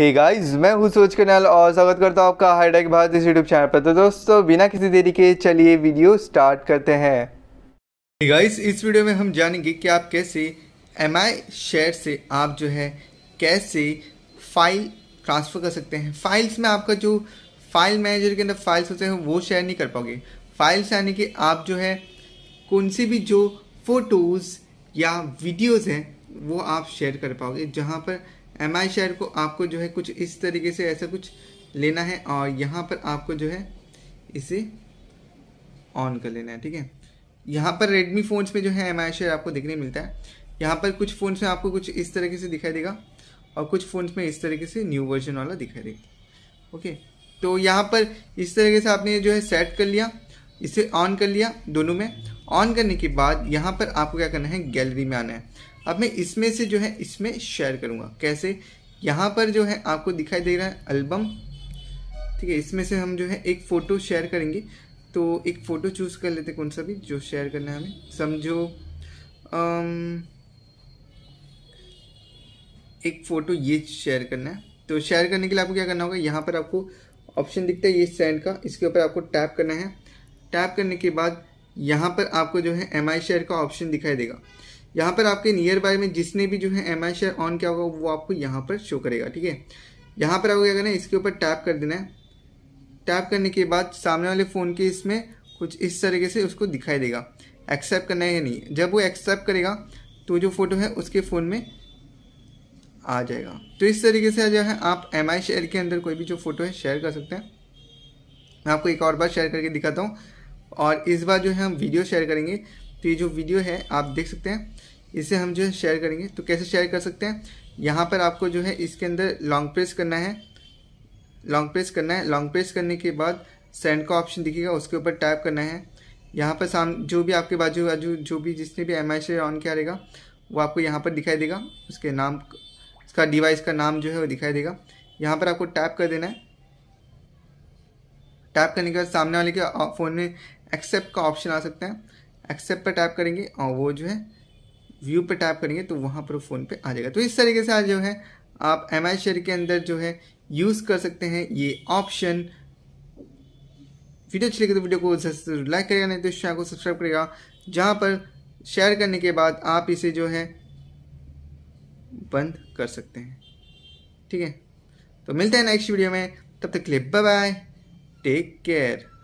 hey guys, मैं हूँ सूरज कन्याल और स्वागत करता हूँ आपका हाईटेक भारत इस यूट्यूब चैनल पर तो दोस्तों बिना किसी देरी के चलिए वीडियो स्टार्ट करते हैं hey guys, इस वीडियो में हम जानेंगे कि आप कैसे एम आई शेयर से आप जो है कैसे फाइल ट्रांसफ़र कर सकते हैं फाइल्स में आपका जो फाइल मैनेजर के अंदर फाइल्स होते हैं वो शेयर नहीं कर पाओगे फाइल्स यानी कि आप जो है कौन सी भी जो फोटोज़ या वीडियोज़ हैं वो आप शेयर कर पाओगे जहाँ पर एम आई शेयर को आपको जो है कुछ इस तरीके से ऐसा कुछ लेना है और यहाँ पर आपको जो है इसे ऑन कर लेना है ठीक है यहाँ पर रेडमी फ़ोन्स में जो है एम आई शेयर आपको देखने मिलता है यहाँ पर कुछ फ़ोन्स में आपको कुछ इस तरीके से दिखाई देगा और कुछ फ़ोन्स में इस तरीके से न्यू वर्जन वाला दिखाई देगा ओके तो यहाँ पर इस तरीके से आपने जो है सेट कर लिया इसे ऑन कर लिया दोनों में ऑन करने के बाद यहाँ पर आपको क्या करना है गैलरी में आना है अब मैं इसमें से जो है इसमें शेयर करूँगा कैसे यहाँ पर जो है आपको दिखाई दे रहा है एल्बम ठीक है इसमें से हम जो है एक फ़ोटो शेयर करेंगे तो एक फ़ोटो चूज़ कर लेते कौन सा भी जो शेयर करना है हमें समझो आम, एक फ़ोटो ये शेयर करना है तो शेयर करने के लिए आपको क्या करना होगा यहाँ पर आपको ऑप्शन दिखता है ये सेंड का इसके ऊपर आपको टैप करना है टैप करने के बाद यहाँ पर आपको जो है एम आई शेयर का ऑप्शन दिखाई देगा यहाँ पर आपके नियर बाय में जिसने भी जो है एम आई शेयर ऑन किया होगा वो आपको यहाँ पर शो करेगा ठीक है यहाँ पर आपको क्या करना है इसके ऊपर टैप कर देना है टैप करने के बाद सामने वाले फ़ोन के इसमें कुछ इस तरीके से उसको दिखाई देगा एक्सेप्ट करना है या नहीं जब वो एक्सेप्ट करेगा तो जो फ़ोटो है उसके फ़ोन में आ जाएगा तो इस तरीके से जो है आप एम आई शेयर के अंदर कोई भी जो फ़ोटो है शेयर कर सकते हैं मैं आपको एक और बार शेयर करके दिखाता हूँ और इस बार जो है हम वीडियो शेयर करेंगे तो ये जो वीडियो है आप देख सकते हैं इसे हम जो है शेयर करेंगे तो कैसे शेयर कर सकते हैं यहाँ पर आपको जो है इसके अंदर लॉन्ग प्रेस करना है लॉन्ग प्रेस करना है लॉन्ग प्रेस करने के बाद सेंड का ऑप्शन दिखेगा उसके ऊपर टाइप करना है यहाँ पर साम जो भी आपके बाजू बाजू जो भी जिसने भी एम आई ऑन किया रहेगा वो आपको यहाँ पर दिखाई देगा उसके नाम उसका डिवाइस का नाम जो है वो दिखाई देगा यहाँ पर आपको टैप कर देना है टैप करने के बाद सामने वाले के फ़ोन में एक्सेप्ट का ऑप्शन आ सकता है एक्सेप्ट पर टैप करेंगे और वो जो है व्यू पर टैप करेंगे तो वहाँ पर फ़ोन पे आ जाएगा तो इस तरीके से आज जो है आप एम आई शेयर के अंदर जो है यूज़ कर सकते हैं ये ऑप्शन वीडियो अच्छी लगे तो वीडियो को जरूर लाइक करेगा नहीं तो इस चैनल को सब्सक्राइब करेगा जहाँ पर शेयर करने के बाद आप इसे जो है बंद कर सकते हैं ठीक है तो मिलते हैं नेक्स्ट वीडियो में तब तक के लिए बाय बाय टेक केयर